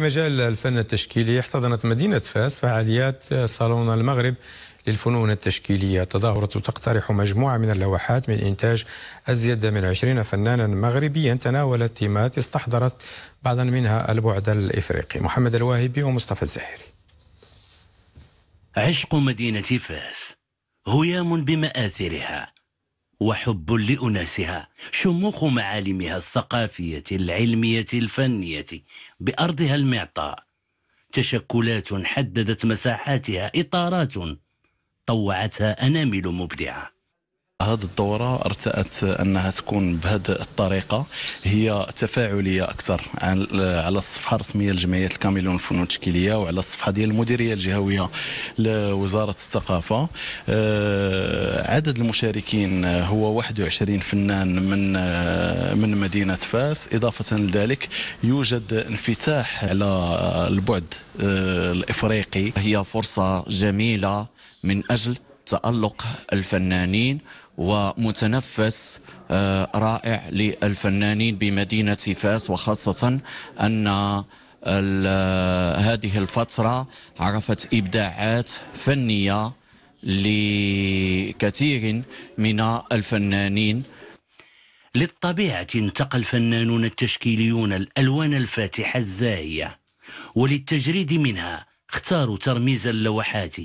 في مجال الفن التشكيلي احتضنت مدينة فاس فعاليات صالون المغرب للفنون التشكيلية تظاهرة تقترح مجموعة من اللوحات من إنتاج أزيد من 20 فنانا مغربيا تناولت تيمات استحضرت بعضا منها البعد الإفريقي محمد الواهبي ومصطفى الزاهري عشق مدينة فاس هيام بمآثرها وحب لأناسها شموخ معالمها الثقافية العلمية الفنية بأرضها المعطاء تشكلات حددت مساحاتها إطارات طوعتها أنامل مبدعة هذه الدورة ارتأت أنها تكون بهذه الطريقة هي تفاعلية أكثر على الصفحة الرسمية لجمعية الكاميلون الفنون التشكيلية وعلى الصفحة ديال المديرية الجهوية لوزارة الثقافة آه، عدد المشاركين هو 21 فنان من آه، من مدينة فاس إضافة لذلك يوجد انفتاح على البعد آه، الإفريقي هي فرصة جميلة من أجل تألق الفنانين ومتنفس آه، رائع للفنانين بمدينة فاس وخاصة أن هذه الفترة عرفت إبداعات فنية لكثير من الفنانين للطبيعة انتقى الفنانون التشكيليون الألوان الفاتحة الزاهية وللتجريد منها اختاروا ترميز اللوحات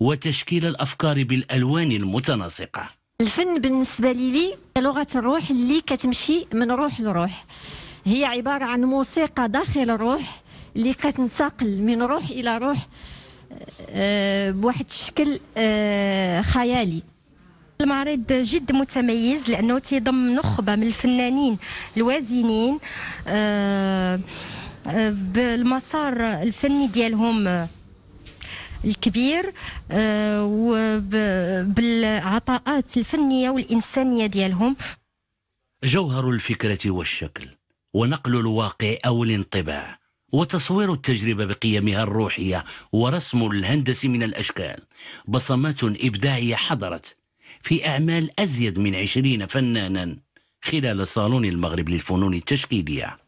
وتشكيل الأفكار بالألوان المتناسقة الفن بالنسبه لي لغه الروح اللي كتمشي من روح لروح هي عباره عن موسيقى داخل الروح اللي كتنتقل من روح الى روح آه، بواحد الشكل آه، خيالي المعرض جد متميز لانه تيضم نخبه من الفنانين الوازنين آه، بالمسار الفني ديالهم الكبير وب بالعطاءات الفنيه والانسانيه ديالهم جوهر الفكره والشكل ونقل الواقع او الانطباع وتصوير التجربة بقيمها الروحية ورسم الهندس من الأشكال بصمات إبداعية حضرت في أعمال أزيد من عشرين فنانا خلال صالون المغرب للفنون التشكيلية